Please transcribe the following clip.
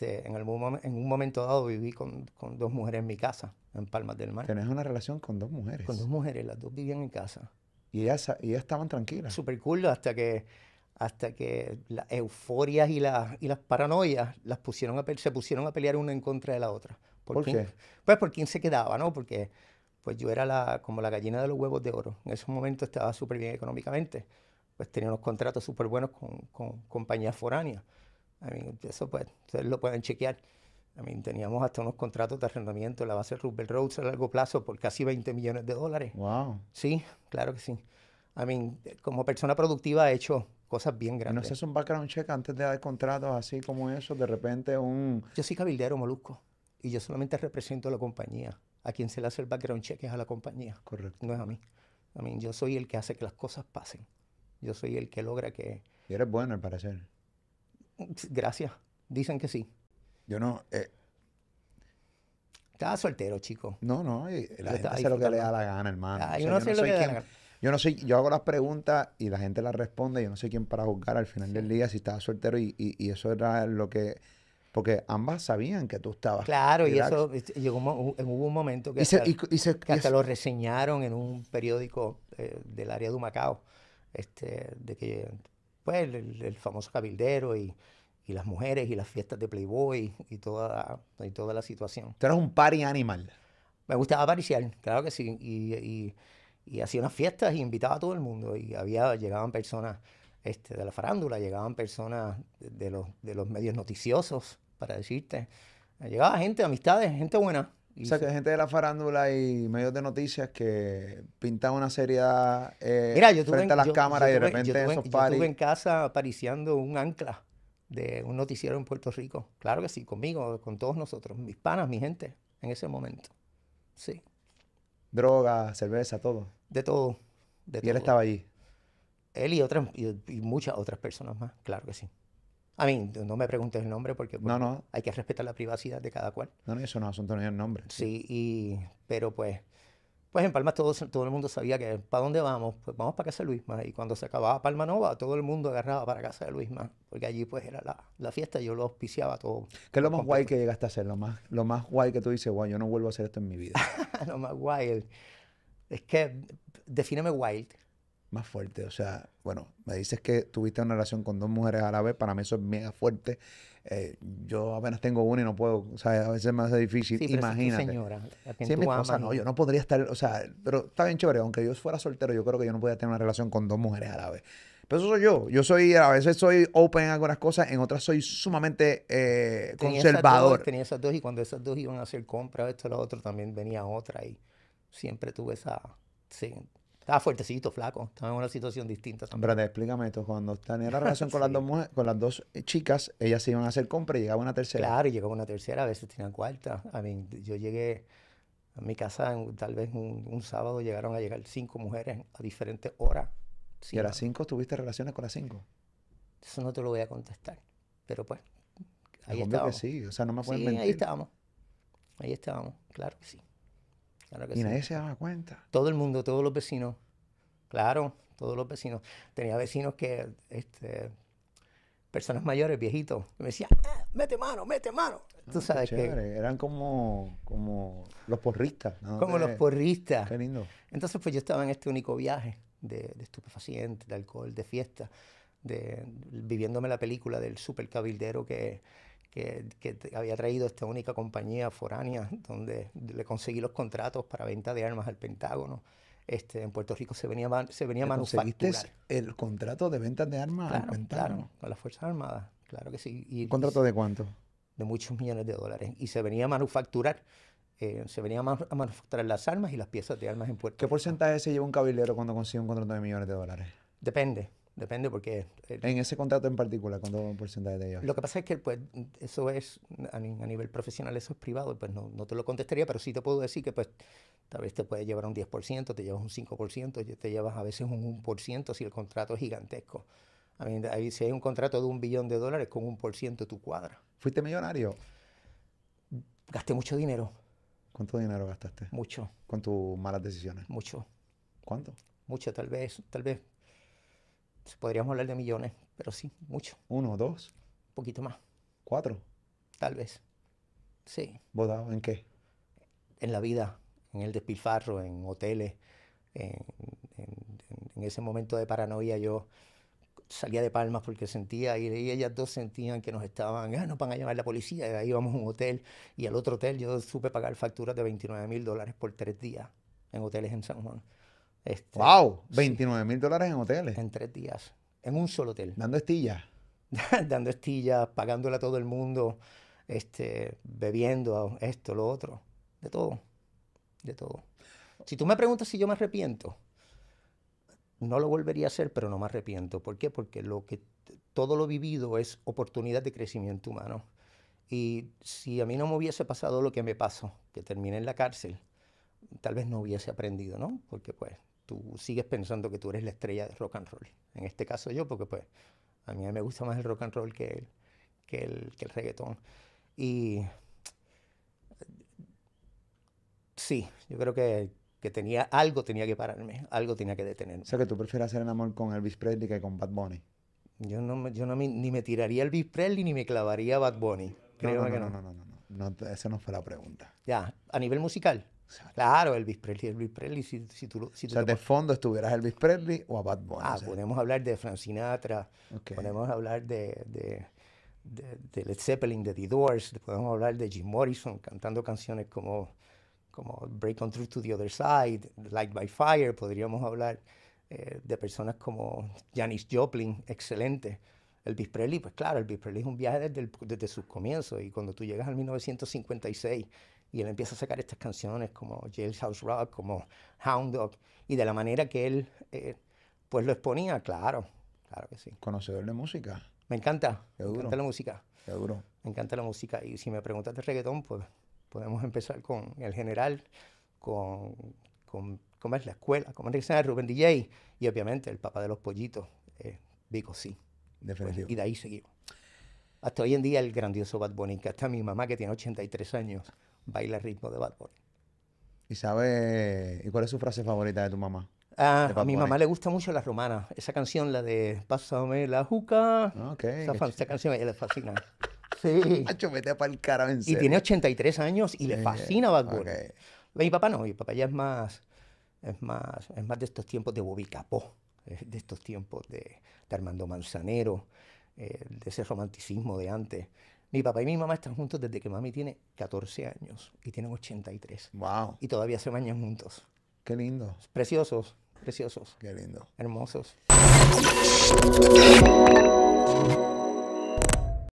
Este, en, el, en un momento dado viví con, con, dos mujeres en mi casa, en Palmas del Mar. Tenés una relación con dos mujeres. Con dos mujeres, las dos vivían en casa. Y ellas, y estaban tranquilas. Súper cool hasta que, hasta que las euforias y, la, y las paranoias las pusieron se pusieron a pelear una en contra de la otra. ¿Por, qué? Pues por quién se quedaba, ¿no? Porque pues yo era la, como la gallina de los huevos de oro. En ese momento estaba súper bien económicamente. Pues tenía unos contratos súper buenos con, con compañías foráneas. I mean, eso pues, ustedes lo pueden chequear. I mean, teníamos hasta unos contratos de arrendamiento en la base de Roosevelt Roads a largo plazo por casi 20 millones de dólares. Wow. Sí, claro que sí. I mean, como persona productiva he hecho cosas bien grandes. ¿No haces un background check antes de dar contratos así como eso? De repente un... Yo soy cabildero molusco y yo solamente represento a la compañía. A quien se le hace el background check es a la compañía. Correcto. No es a mí. I mean, yo soy el que hace que las cosas pasen. Yo soy el que logra que... Y eres bueno al parecer. Gracias. Dicen que sí. Yo no. Eh. Estaba soltero, chico. No, no. la gente hace lo que le da la gana, hermano. yo no sé lo Yo hago las preguntas y la gente las responde. Yo no sé quién para juzgar al final del día si estaba soltero y, eso era lo que. Porque ambas sabían que tú estabas. Claro, y eso este, llegó hubo un momento que, hasta, lo reseñaron en un periódico eh, del área de Humacao, este, de que pues, el, famoso cabildero y, y, las mujeres y las fiestas de Playboy y toda, y toda la situación. Tú eres un party animal. Me gustaba parisial claro que sí. Y, y, hacía unas fiestas y invitaba a todo el mundo. Y había, llegaban personas este, de la farándula, llegaban personas de, los, de los medios noticiosos, para decirte. Llegaba gente, amistades, gente buena o sea, que hay gente de la farándula y medios de noticias que pintan una serie eh, frente a las cámaras y de repente esos Yo estuve en casa apariciando un ancla de un noticiero en Puerto Rico. Claro que sí, conmigo, con todos nosotros, mis panas, mi gente, en ese momento. Sí. Droga, cerveza, todo. De todo. y él estaba allí. Él y otras y muchas otras personas más, claro que sí. A mí, no me preguntes el nombre porque no, hay que respetar la privacidad de cada cual. No, no, eso no es asunto, no es el nombre. Sí, y, pero pues, pues en Palma todo, todo el mundo sabía que para dónde vamos, pues vamos para casa de Luisma. Y cuando se acababa Palma Nova, todo el mundo agarraba para casa de Luisma, porque allí pues era la, la fiesta, yo lo auspiciaba todo. ¿Qué es lo más guay que llegaste a hacer? Lo más, lo más guay que tú dices, guay, yo no vuelvo a hacer esto en mi vida. lo más guay, es que, defíneme wild más fuerte. O sea, bueno, me dices que tuviste una relación con dos mujeres a la vez, para mí eso es mega fuerte. Eh, yo apenas tengo una y no puedo, o sea, a veces me hace difícil. Sí, Imagínate. señora, no, yo no podría estar, o sea, pero está bien chévere, aunque yo fuera soltero, yo creo que yo no podría tener una relación con dos mujeres a la vez. Pero eso soy yo. Yo soy, a veces soy open en algunas cosas, en otras soy sumamente eh, conservador. tenía esas dos y cuando esas dos iban a hacer compras, esto, lo otro, también venía otra y siempre tuve esa, sí, estaba fuertecito, flaco, estaba en una situación distinta. Hombre, explícame esto. Cuando tenía la relación con las dos mujeres, con las dos chicas, ellas se iban a hacer compras y llegaba una tercera. Claro, y llegaba una tercera, a veces tenían cuarta. A mí, yo llegué a mi casa, tal vez un, sábado llegaron a llegar cinco mujeres a diferentes horas. ¿Y a las cinco tuviste relaciones con las cinco? Eso no te lo voy a contestar. Pero pues, ahí estábamos. sí, o sea, no me pueden ahí estábamos. Ahí estábamos, claro que sí que y nadie se daba cuenta. Todo el mundo, todos los vecinos. Claro, todos los vecinos. Tenía vecinos que, este, personas mayores, viejitos, me decían, eh, mete mano, mete mano. Ah, Tú sabes que... Eran como, como los porristas. ¿no? Como los porristas. Qué lindo. Entonces, pues yo estaba en este único viaje de, de estupefacientes, de alcohol, de fiesta, de, viviéndome la película del super que que, había traído esta única compañía foránea donde le conseguí los contratos para venta de armas al Pentágono. Este, en Puerto Rico se venía, se venía manufacturar. el contrato de venta de armas al Pentágono? Claro, con las Fuerzas Armadas, claro que sí. ¿Contrato de cuánto? De muchos millones de dólares. Y se venía a manufacturar. Eh, se venía a, manufacturar las armas y las piezas de armas en Puerto Rico. ¿Qué porcentaje se lleva un cabildero cuando consigue un contrato de millones de dólares? Depende. Depende porque... Eh, en ese contrato en particular, ¿cuánto porcentaje de ellos? Lo que pasa es que pues, eso es, a, nivel profesional eso es privado, pues no, no te lo contestaría, pero sí te puedo decir que pues tal vez te puede llevar un 10%, te llevas un 5%, te llevas a veces un 1% si el contrato es gigantesco. A mí, si hay un contrato de un billón de dólares, con un por ciento tu cuadra. ¿Fuiste millonario? Gasté mucho dinero. ¿Cuánto dinero gastaste? Mucho. ¿Con tus malas decisiones? Mucho. ¿Cuánto? Mucho, tal vez, tal vez Podríamos hablar de millones, pero sí, mucho. ¿Uno, dos? Un poquito más. ¿Cuatro? Tal vez. Sí. ¿Votado en qué? En la vida, en el despilfarro, en hoteles. En, ese momento de paranoia yo salía de palmas porque sentía, y ellas dos sentían que nos estaban, ah, nos van a llamar la policía, y ahí íbamos a un hotel, y al otro hotel yo supe pagar facturas de 29 mil dólares por tres días en hoteles en San Juan. Este, ¡Wow! 29 mil dólares en hoteles. En tres días. En un solo hotel. Dando estillas. Dando estillas, pagándole a todo el mundo, este, bebiendo esto, lo otro. De todo. De todo. Si tú me preguntas si yo me arrepiento, no lo volvería a hacer, pero no me arrepiento. ¿Por qué? Porque lo que, todo lo vivido es oportunidad de crecimiento humano. Y si a mí no me hubiese pasado lo que me pasó, que terminé en la cárcel, tal vez no hubiese aprendido, ¿no? Porque pues tú sigues pensando que tú eres la estrella de rock and roll. En este caso yo, porque pues a mí me gusta más el rock and roll que el, que el, que reggaetón. Y sí, yo creo que, que, tenía, algo tenía que pararme, algo tenía que detenerme. O sea, que tú prefieres hacer el amor con Elvis Presley que con Bad Bunny. Yo no, yo no ni me tiraría Elvis Presley ni me clavaría Bad Bunny. Creo que No, no, no, no, no. Esa no fue la pregunta. Ya, a nivel musical claro, Elvis Presley, Elvis Presley, si, tú... Si o sea, de fondo estuvieras Elvis Presley o a Bad Bunny. Ah, podemos hablar de Frank Sinatra, podemos hablar de, de, de, Led Zeppelin, de The Doors, podemos hablar de Jim Morrison cantando canciones como, como Break On Through to the Other Side, Light by Fire, podríamos hablar eh, de personas como Janis Joplin, excelente. Elvis Presley, pues claro, Elvis Presley es un viaje desde, desde sus comienzos y cuando tú llegas al 1956 y él empieza a sacar estas canciones como Jailhouse Rock, como Hound Dog, y de la manera que él eh, pues lo exponía, claro, claro que sí. Conocedor de música. Me encanta, me encanta la música. Me encanta la música. Y si me preguntas de reggaetón, pues podemos empezar con el general, con, con cómo es la escuela, cómo es el Rubén DJ, y obviamente el papá de los pollitos, eh, Vico sí. Definitivo. Pues, y de ahí seguimos. Hasta hoy en día el grandioso Bad Bunny, que hasta mi mamá que tiene 83 años baila ritmo de Bad Boy. ¿Y sabe y cuál es su frase favorita de tu mamá? Ah, a mi mamá le gusta mucho La Romana. Esa canción, la de Pásame la juca. Okay, esa, canción ella le fascina. Sí. Macho, mete para el cara, Y tiene 83 años y le fascina Bad Boy. Mi papá no, mi papá ya es más, es más, es más de estos tiempos de Bobby Capó, eh, de estos tiempos de, Armando Manzanero, eh, de ese romanticismo de antes. Mi papá y mi mamá están juntos desde que mami tiene 14 años y tienen 83. Wow. Y todavía se bañan juntos. Qué lindo. Preciosos, preciosos. Qué lindo. Hermosos.